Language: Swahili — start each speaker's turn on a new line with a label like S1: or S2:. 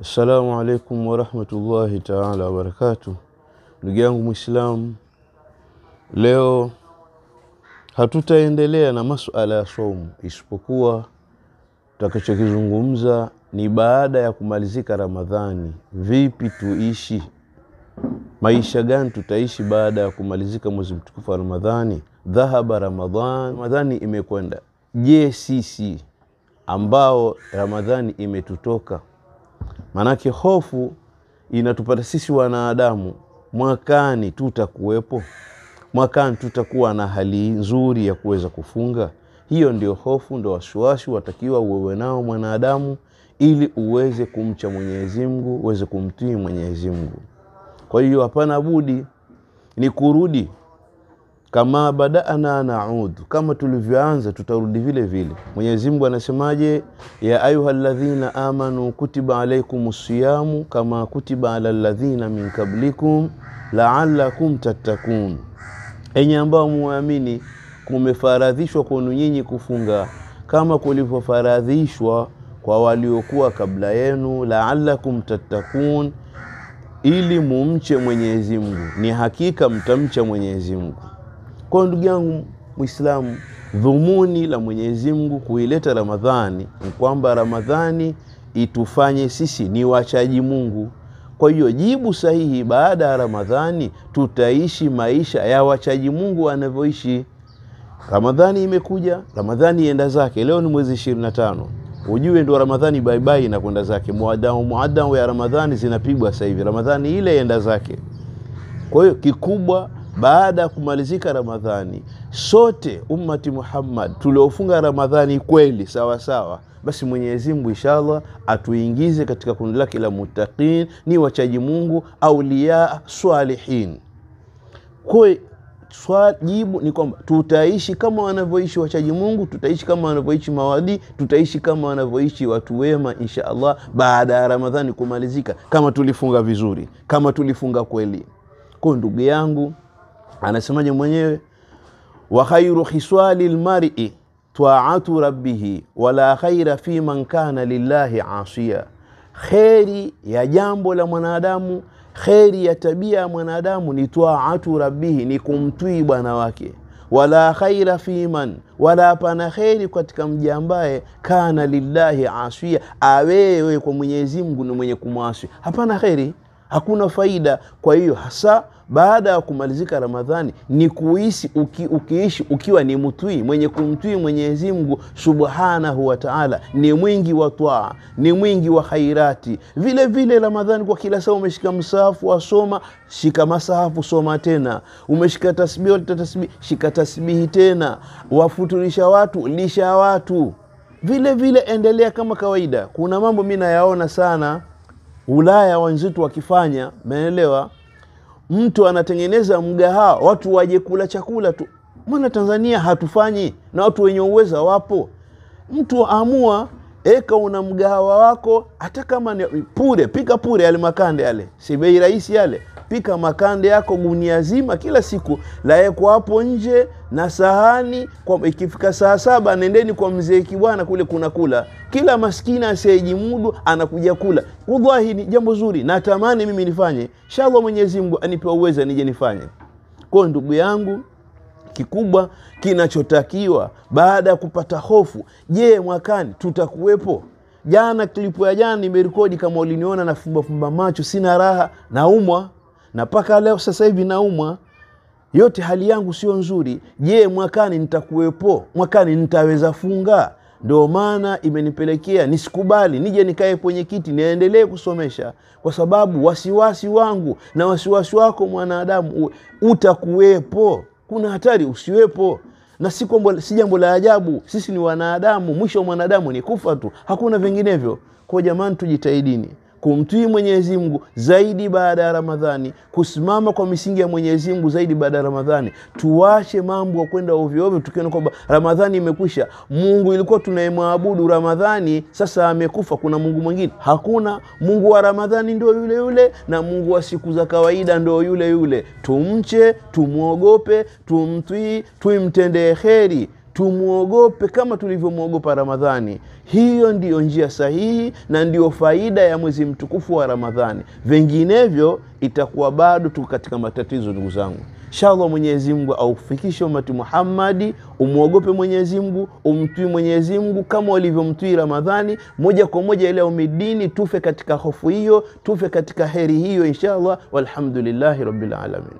S1: Assalamu alaikum warahmatullahi taala wabarakatuh. Ndugu yangu Mwislamu, leo hatutaendelea na masuala ya somu, isipokuwa tutakachokizungumza ni baada ya kumalizika Ramadhani, vipi tuishi, maisha gani tutaishi baada ya kumalizika mwezi mtukufu wa Ramadhani. Dhahaba Ramadhani, Ramadhani imekwenda. Je, sisi ambao Ramadhani imetutoka Maanake hofu inatupata sisi wanadamu, mwakani tutakuwepo, mwakani tutakuwa na hali nzuri ya kuweza kufunga. Hiyo ndio hofu, ndio wasiwasi watakiwa uwewe nao mwanadamu, ili uweze kumcha Mwenyezi Mungu, uweze kumtii Mwenyezi Mungu. Kwa hiyo hapana budi ni kurudi kama badana naudhu kama tulivyoanza tutarudi vile vile. Mwenyezi Mungu anasemaje? ya ayuha alladhina amanu kutiba alaikum siyamu kama kutiba ala alladhina min kablikum la'allakum tattakun, enye ambao muamini, kumefaradhishwa kwenu nyinyi kufunga kama kulivyofaradhishwa kwa waliokuwa kabla yenu, la'allakum tattakun, ili mumche Mwenyezi Mungu, ni hakika mtamcha Mwenyezi Mungu. Kwa ndugu yangu Muislamu, dhumuni la Mwenyezi Mungu kuileta Ramadhani ni kwamba Ramadhani itufanye sisi ni wachaji Mungu. Kwa hiyo jibu sahihi, baada ya Ramadhani tutaishi maisha ya wachaji Mungu wanavyoishi. Ramadhani imekuja, Ramadhani ienda zake. Leo ni mwezi ishirini na tano, ujue ndo Ramadhani baibai inakwenda zake, muadamu muadamu ya Ramadhani zinapigwa sasa hivi, Ramadhani ile ienda zake. Kwa hiyo kikubwa baada ya kumalizika Ramadhani, sote ummati Muhammad tuliofunga Ramadhani kweli sawa sawa, basi Mwenyezi Mungu inshallah atuingize katika kundi lake la muttaqin, ni wachaji Mungu, aulia swalihin. Kwa jibu ni kwamba tutaishi kama wanavyoishi wachaji Mungu, tutaishi kama wanavyoishi mawadi tutaishi kama wanavyoishi watu wema insha Allah, baada ya Ramadhani kumalizika, kama tulifunga vizuri, kama tulifunga kweli. Kwa ndugu yangu anasemaje mwenyewe wa khairu khiswali lmari taatu rabbihi wala khaira fi man kana lillahi asiya, kheri ya jambo la mwanadamu, kheri ya tabia ya mwanadamu ni taatu rabbihi, ni kumtwii bwana wake. Wala khaira fi man, wala hapana kheri katika mja ambaye kana lillahi asiya, awewe kwa Mwenyezi Mungu ni mwenye kumwasi, hapana kheri hakuna faida. Kwa hiyo hasa baada ya kumalizika Ramadhani ni kuishi uki, ukiishi ukiwa ni mtwii mwenye kumtwii Mwenyezi Mungu subhanahu wa taala, ni mwingi wa twaa, ni mwingi wa khairati. Vile vile Ramadhani kwa kila saa umeshika msahafu wasoma, shika masahafu soma tena. Umeshika tasbihi walita tasbihi, shika tasbihi tena. Wafuturisha watu, lisha watu. Vile vile endelea kama kawaida. Kuna mambo mi nayaona sana Ulaya wenzetu wakifanya, umeelewa, mtu anatengeneza mgahawa watu waje kula chakula tu. Mbona Tanzania hatufanyi? Na watu wenye uweza wapo. Mtu amua eka, una mgahawa wako, hata kama ni pure, pika pure, yale makande yale, si bei rahisi yale pika makande yako gunia zima kila siku layekwa hapo nje na sahani kwa, ikifika saa saba nendeni kwa mzee Kibwana kule kuna kula. Kila maskini asiyejimudu anakuja kula. Wallahi ni jambo zuri, natamani mimi nifanye. Inshallah Mwenyezi Mungu anipe uwezo nije nifanye. Kwa ndugu yangu kikubwa kinachotakiwa baada ya kupata hofu, je, mwakani tutakuwepo? Jana klipu ya jana nimerekodi, kama uliniona, nafumbafumba macho, sina raha, naumwa na mpaka leo sasa hivi naumwa, yote hali yangu sio nzuri. Je, mwakani nitakuwepo? Mwakani nitaweza funga? Ndio maana imenipelekea nisikubali nije nikae kwenye kiti niendelee kusomesha, kwa sababu wasiwasi wangu na wasiwasi wako mwanadamu utakuwepo. Kuna hatari usiwepo, na si si jambo la ajabu. Sisi ni wanadamu, mwisho wa mwanadamu ni kufa tu, hakuna vinginevyo. Kwa jamani, tujitahidini kumtii Mwenyezi Mungu zaidi baada ya Ramadhani, kusimama kwa misingi ya Mwenyezi Mungu zaidi baada ya Ramadhani. Tuwache mambo ya kwenda ovyoovyo tukiona kwamba Ramadhani imekwisha. Mungu ilikuwa tunayemwabudu Ramadhani sasa amekufa, kuna Mungu mwingine? Hakuna. Mungu wa Ramadhani ndio yule yule, na Mungu wa siku za kawaida ndo yule yule. Tumche, tumwogope, tumtwii tuimtendee heri tumwogope kama tulivyomwogopa Ramadhani. Hiyo ndiyo njia sahihi na ndiyo faida ya mwezi mtukufu wa Ramadhani. Vinginevyo itakuwa bado tu katika matatizo, ndugu zangu. Inshallah, Mwenyezi Mungu aufikishe umati Muhammadi, umwogope Mwenyezi Mungu, umtii Mwenyezi Mungu kama walivyomtii Ramadhani, moja kwa moja ile umidini. Tufe katika hofu hiyo, tufe katika heri hiyo, inshallah. Walhamdulillahi rabbil alamin.